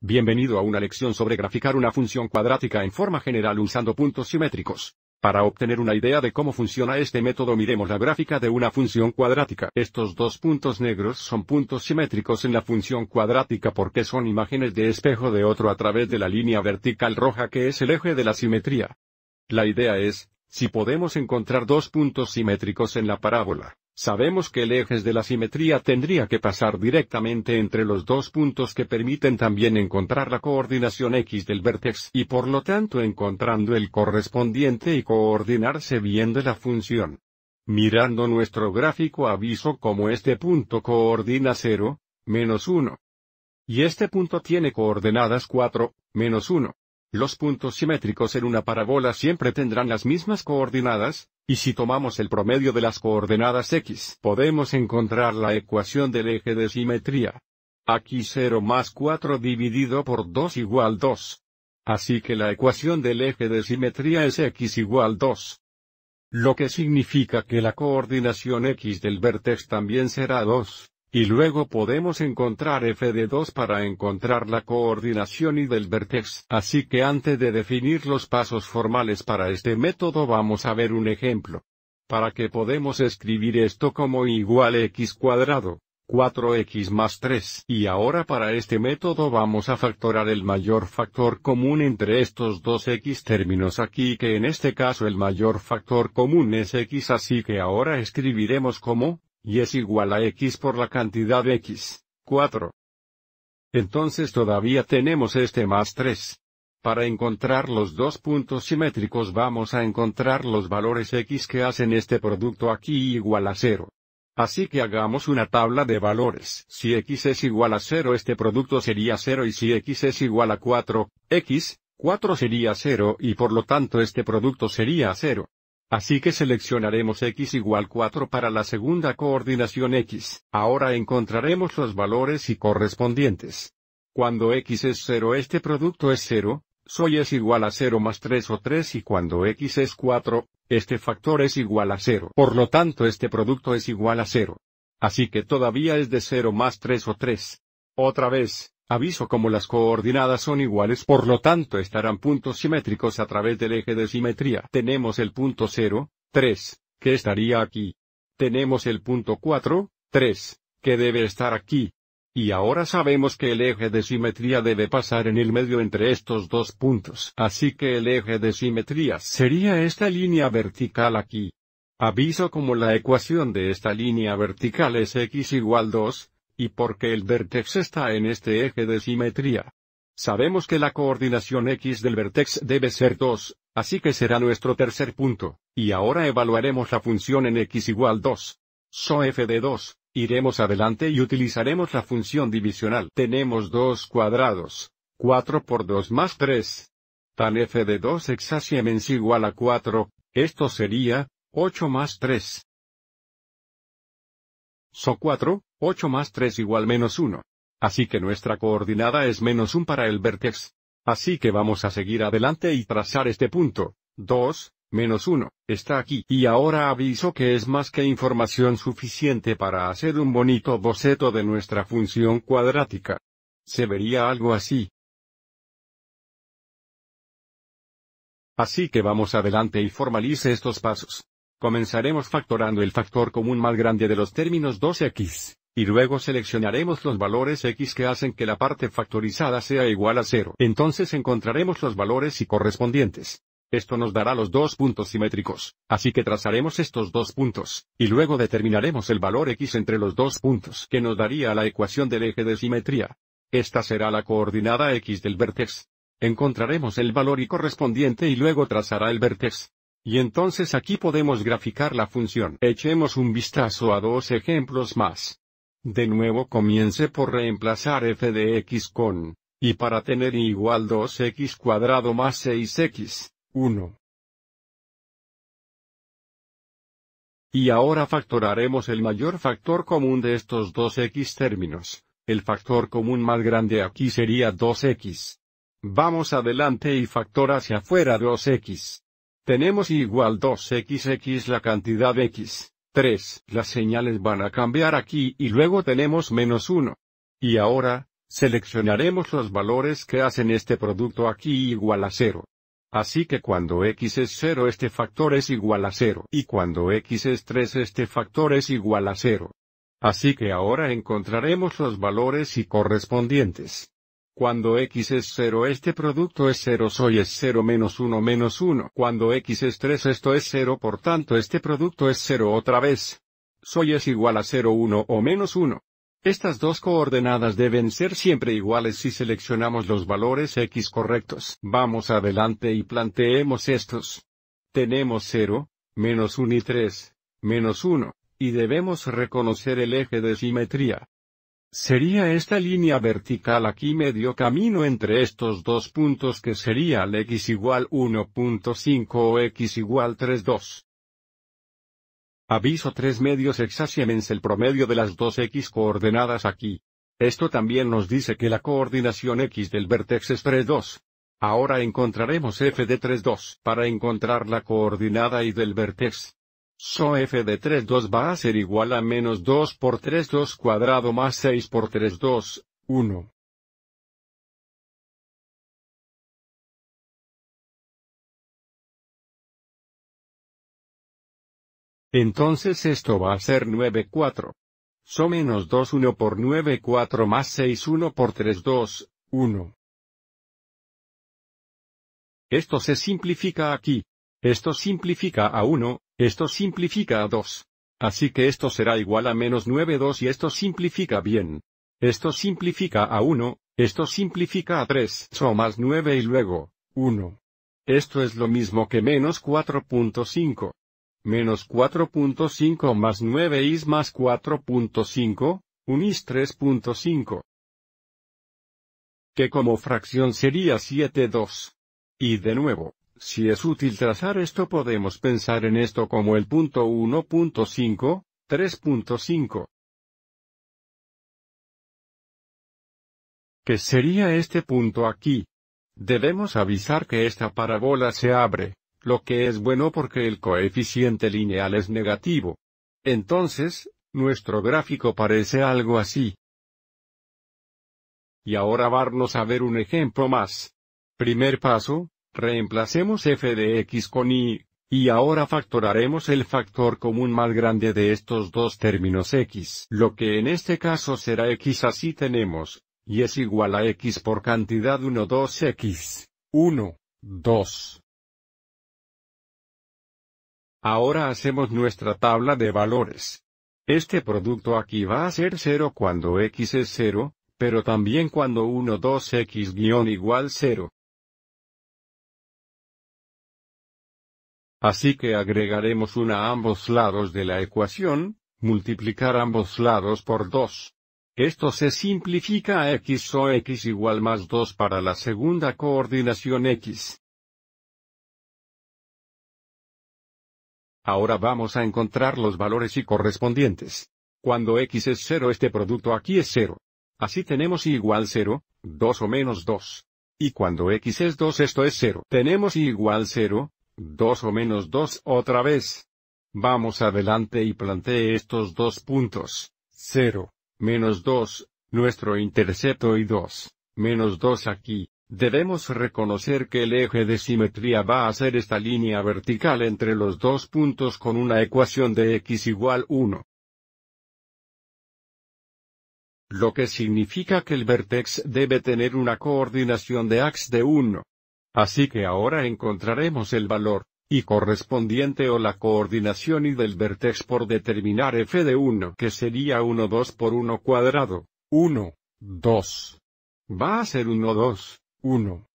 Bienvenido a una lección sobre graficar una función cuadrática en forma general usando puntos simétricos. Para obtener una idea de cómo funciona este método miremos la gráfica de una función cuadrática. Estos dos puntos negros son puntos simétricos en la función cuadrática porque son imágenes de espejo de otro a través de la línea vertical roja que es el eje de la simetría. La idea es, si podemos encontrar dos puntos simétricos en la parábola, Sabemos que el eje de la simetría tendría que pasar directamente entre los dos puntos que permiten también encontrar la coordinación X del vértex y por lo tanto encontrando el correspondiente y coordinarse bien de la función. Mirando nuestro gráfico aviso como este punto coordina 0, menos 1. Y este punto tiene coordenadas 4, menos 1. Los puntos simétricos en una parábola siempre tendrán las mismas coordenadas, y si tomamos el promedio de las coordenadas x podemos encontrar la ecuación del eje de simetría. Aquí 0 más 4 dividido por 2 igual 2. Así que la ecuación del eje de simetría es x igual 2. Lo que significa que la coordinación x del vértice también será 2. Y luego podemos encontrar f de 2 para encontrar la coordinación y del vertex. Así que antes de definir los pasos formales para este método vamos a ver un ejemplo. Para que podemos escribir esto como igual x cuadrado, 4x más 3. Y ahora para este método vamos a factorar el mayor factor común entre estos dos x términos aquí que en este caso el mayor factor común es x así que ahora escribiremos como y es igual a x por la cantidad x, 4. Entonces todavía tenemos este más 3. Para encontrar los dos puntos simétricos vamos a encontrar los valores x que hacen este producto aquí igual a 0. Así que hagamos una tabla de valores. Si x es igual a 0 este producto sería 0 y si x es igual a 4, x, 4 sería 0 y por lo tanto este producto sería 0. Así que seleccionaremos x igual 4 para la segunda coordinación x. Ahora encontraremos los valores y correspondientes. Cuando x es 0 este producto es 0, soy es igual a 0 más 3 o 3 y cuando x es 4, este factor es igual a 0. Por lo tanto este producto es igual a 0. Así que todavía es de 0 más 3 o 3. Otra vez, Aviso como las coordenadas son iguales por lo tanto estarán puntos simétricos a través del eje de simetría. Tenemos el punto 0, 3, que estaría aquí. Tenemos el punto 4, 3, que debe estar aquí. Y ahora sabemos que el eje de simetría debe pasar en el medio entre estos dos puntos. Así que el eje de simetría sería esta línea vertical aquí. Aviso como la ecuación de esta línea vertical es x igual 2, y porque el vértex está en este eje de simetría. Sabemos que la coordinación x del vértex debe ser 2, así que será nuestro tercer punto, y ahora evaluaremos la función en x igual 2. So f de 2, iremos adelante y utilizaremos la función divisional. Tenemos 2 cuadrados, 4 por 2 más 3. Tan f de 2 es igual a 4, esto sería, 8 más 3. So 4, 8 más 3 igual menos 1. Así que nuestra coordinada es menos 1 para el vértex. Así que vamos a seguir adelante y trazar este punto. 2, menos 1, está aquí. Y ahora aviso que es más que información suficiente para hacer un bonito boceto de nuestra función cuadrática. Se vería algo así. Así que vamos adelante y formalice estos pasos. Comenzaremos factorando el factor común más grande de los términos 2x y luego seleccionaremos los valores x que hacen que la parte factorizada sea igual a 0. Entonces encontraremos los valores y correspondientes. Esto nos dará los dos puntos simétricos, así que trazaremos estos dos puntos, y luego determinaremos el valor x entre los dos puntos que nos daría la ecuación del eje de simetría. Esta será la coordenada x del vértex. Encontraremos el valor y correspondiente y luego trazará el vértex. Y entonces aquí podemos graficar la función. Echemos un vistazo a dos ejemplos más. De nuevo comience por reemplazar f de x con, y para tener igual 2x cuadrado más 6x, 1. Y ahora factoraremos el mayor factor común de estos 2 x términos. El factor común más grande aquí sería 2x. Vamos adelante y factor hacia afuera 2x. Tenemos igual 2xx la cantidad x. 3. Las señales van a cambiar aquí y luego tenemos menos 1. Y ahora, seleccionaremos los valores que hacen este producto aquí igual a 0. Así que cuando x es 0 este factor es igual a 0 y cuando x es 3 este factor es igual a 0. Así que ahora encontraremos los valores y correspondientes. Cuando x es 0 este producto es 0 soy es 0 menos 1 menos 1. Cuando x es 3 esto es 0 por tanto este producto es 0 otra vez. Soy es igual a 0 1 o menos 1. Estas dos coordenadas deben ser siempre iguales si seleccionamos los valores x correctos. Vamos adelante y planteemos estos. Tenemos 0, menos 1 y 3, menos 1, y debemos reconocer el eje de simetría. Sería esta línea vertical aquí medio camino entre estos dos puntos que sería el x igual 1.5 o x igual 3.2. Aviso 3 medios hexasiemens el promedio de las dos x coordenadas aquí. Esto también nos dice que la coordinación x del vértex es 3.2. Ahora encontraremos f de 3.2 para encontrar la coordinada y del vértex. So f de 3 2 va a ser igual a menos 2 por 3 2 cuadrado más 6 por 3 2, 1. Entonces esto va a ser 9 4. So menos 2 1 por 9 4 más 6 1 por 3 2, 1. Esto se simplifica aquí. Esto simplifica a 1, esto simplifica a 2. Así que esto será igual a menos 9 2 y esto simplifica bien. Esto simplifica a 1, esto simplifica a 3, so más 9 y luego, 1. Esto es lo mismo que menos 4.5. Menos 4.5 más 9 is más 4.5, unis 3.5. Que como fracción sería 7 2. Y de nuevo, si es útil trazar esto podemos pensar en esto como el punto 1.5, 3.5. ¿Qué sería este punto aquí? Debemos avisar que esta parábola se abre, lo que es bueno porque el coeficiente lineal es negativo. Entonces, nuestro gráfico parece algo así. Y ahora vamos a ver un ejemplo más. Primer paso, Reemplacemos f de x con y, y ahora factoraremos el factor común más grande de estos dos términos x, lo que en este caso será x así tenemos, y es igual a x por cantidad 1 2x, 1, 2. Ahora hacemos nuestra tabla de valores. Este producto aquí va a ser 0 cuando x es 0, pero también cuando 1 2x guión igual 0. Así que agregaremos una a ambos lados de la ecuación, multiplicar ambos lados por 2. Esto se simplifica a x o x igual más 2 para la segunda coordinación x. Ahora vamos a encontrar los valores y correspondientes. Cuando x es 0 este producto aquí es 0. Así tenemos y igual 0, 2 o menos 2. Y cuando x es 2 esto es 0. Tenemos y igual 0, 2 o menos 2 otra vez. Vamos adelante y plantee estos dos puntos. 0, menos 2, nuestro intercepto y 2, menos 2 aquí. Debemos reconocer que el eje de simetría va a ser esta línea vertical entre los dos puntos con una ecuación de x igual 1. Lo que significa que el vertex debe tener una coordinación de ax de 1. Así que ahora encontraremos el valor, y correspondiente o la coordinación y del vertex por determinar f de 1 que sería 1 2 por 1 cuadrado, 1, 2. Va a ser 1 2, 1.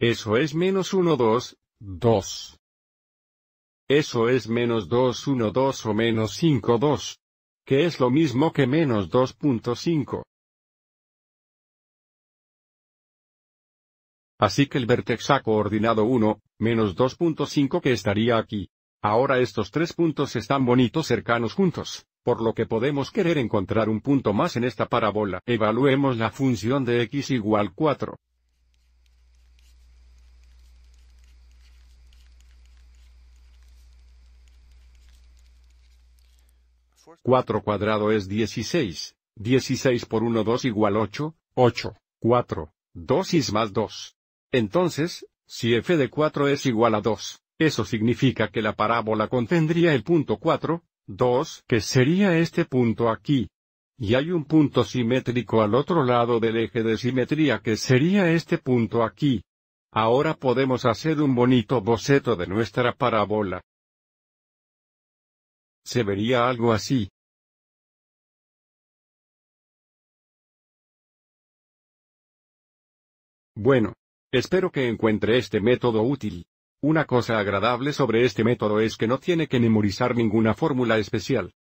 Eso es menos 1 2, 2. Eso es menos 2 1 2 o menos 5 2. Que es lo mismo que menos 2.5. Así que el vertex coordinado 1, menos 2.5 que estaría aquí. Ahora estos tres puntos están bonitos cercanos juntos, por lo que podemos querer encontrar un punto más en esta parábola. Evaluemos la función de x igual 4. 4 cuadrado es 16, 16 por 1 2 igual 8, 8, 4, 2 is más 2. Entonces, si f de 4 es igual a 2, eso significa que la parábola contendría el punto 4, 2, que sería este punto aquí. Y hay un punto simétrico al otro lado del eje de simetría que sería este punto aquí. Ahora podemos hacer un bonito boceto de nuestra parábola. Se vería algo así. Bueno, Espero que encuentre este método útil. Una cosa agradable sobre este método es que no tiene que memorizar ninguna fórmula especial.